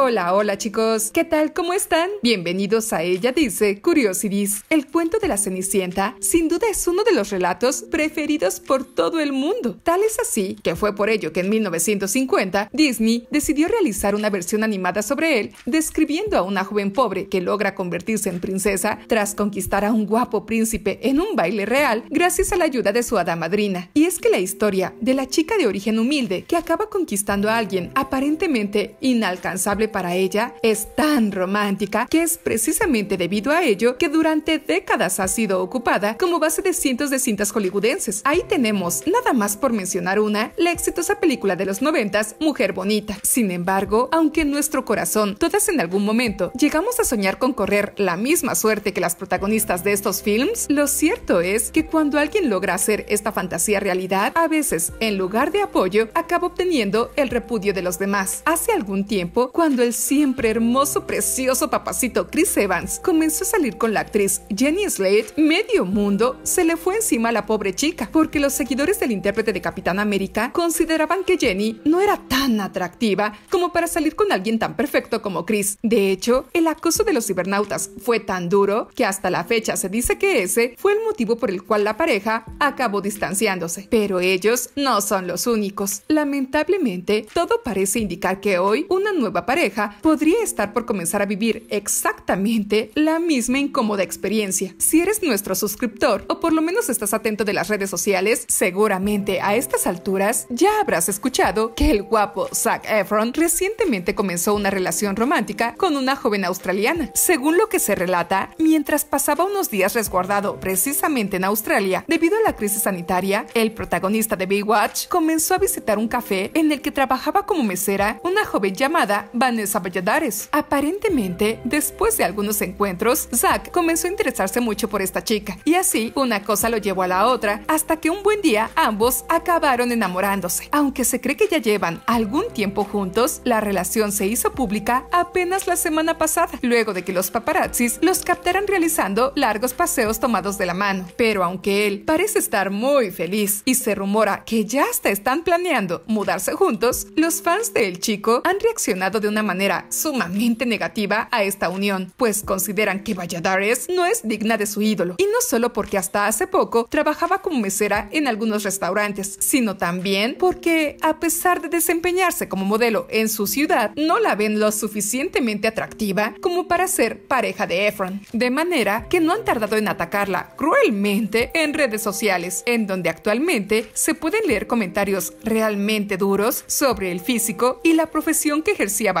Hola, hola chicos, ¿qué tal? ¿Cómo están? Bienvenidos a Ella Dice Curiosities. El cuento de la Cenicienta sin duda es uno de los relatos preferidos por todo el mundo. Tal es así que fue por ello que en 1950 Disney decidió realizar una versión animada sobre él, describiendo a una joven pobre que logra convertirse en princesa tras conquistar a un guapo príncipe en un baile real gracias a la ayuda de su hada madrina. Y es que la historia de la chica de origen humilde que acaba conquistando a alguien aparentemente inalcanzable para ella es tan romántica que es precisamente debido a ello que durante décadas ha sido ocupada como base de cientos de cintas hollywoodenses. Ahí tenemos, nada más por mencionar una, la exitosa película de los noventas, Mujer Bonita. Sin embargo, aunque en nuestro corazón todas en algún momento llegamos a soñar con correr la misma suerte que las protagonistas de estos films, lo cierto es que cuando alguien logra hacer esta fantasía realidad, a veces, en lugar de apoyo, acaba obteniendo el repudio de los demás. Hace algún tiempo, cuando el siempre hermoso, precioso papacito Chris Evans comenzó a salir con la actriz Jenny Slade, medio mundo se le fue encima a la pobre chica, porque los seguidores del intérprete de Capitán América consideraban que Jenny no era tan atractiva como para salir con alguien tan perfecto como Chris. De hecho, el acoso de los cibernautas fue tan duro que hasta la fecha se dice que ese fue el motivo por el cual la pareja acabó distanciándose. Pero ellos no son los únicos. Lamentablemente, todo parece indicar que hoy una nueva pareja podría estar por comenzar a vivir exactamente la misma incómoda experiencia. Si eres nuestro suscriptor o por lo menos estás atento de las redes sociales, seguramente a estas alturas ya habrás escuchado que el guapo Zac Efron recientemente comenzó una relación romántica con una joven australiana. Según lo que se relata, mientras pasaba unos días resguardado precisamente en Australia debido a la crisis sanitaria, el protagonista de Baywatch comenzó a visitar un café en el que trabajaba como mesera una joven llamada Van planes Aparentemente, después de algunos encuentros, Zack comenzó a interesarse mucho por esta chica, y así una cosa lo llevó a la otra, hasta que un buen día ambos acabaron enamorándose. Aunque se cree que ya llevan algún tiempo juntos, la relación se hizo pública apenas la semana pasada, luego de que los paparazzis los captaran realizando largos paseos tomados de la mano. Pero aunque él parece estar muy feliz y se rumora que ya hasta están planeando mudarse juntos, los fans del chico han reaccionado de una manera sumamente negativa a esta unión, pues consideran que Valladares no es digna de su ídolo, y no solo porque hasta hace poco trabajaba como mesera en algunos restaurantes, sino también porque a pesar de desempeñarse como modelo en su ciudad, no la ven lo suficientemente atractiva como para ser pareja de Efron, de manera que no han tardado en atacarla cruelmente en redes sociales, en donde actualmente se pueden leer comentarios realmente duros sobre el físico y la profesión que ejercía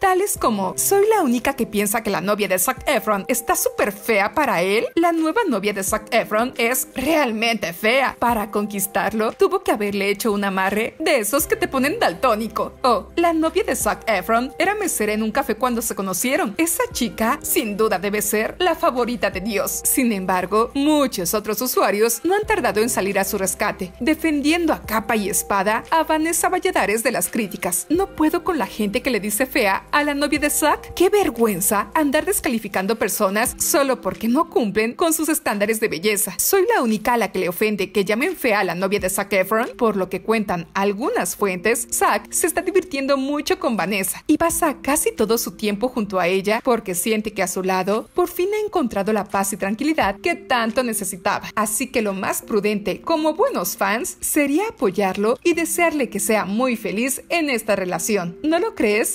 tales como soy la única que piensa que la novia de Zac Efron está súper fea para él, la nueva novia de Zac Efron es realmente fea. Para conquistarlo, tuvo que haberle hecho un amarre de esos que te ponen daltónico. O la novia de Zac Efron era mesera en un café cuando se conocieron. Esa chica, sin duda, debe ser la favorita de Dios. Sin embargo, muchos otros usuarios no han tardado en salir a su rescate, defendiendo a capa y espada a Vanessa Valladares de las críticas. No puedo con la gente que le dice fea a la novia de Zack? ¡Qué vergüenza andar descalificando personas solo porque no cumplen con sus estándares de belleza! Soy la única a la que le ofende que llamen fea a la novia de Zack Efron. Por lo que cuentan algunas fuentes, Zack se está divirtiendo mucho con Vanessa y pasa casi todo su tiempo junto a ella porque siente que a su lado por fin ha encontrado la paz y tranquilidad que tanto necesitaba. Así que lo más prudente como buenos fans sería apoyarlo y desearle que sea muy feliz en esta relación. ¿No lo crees?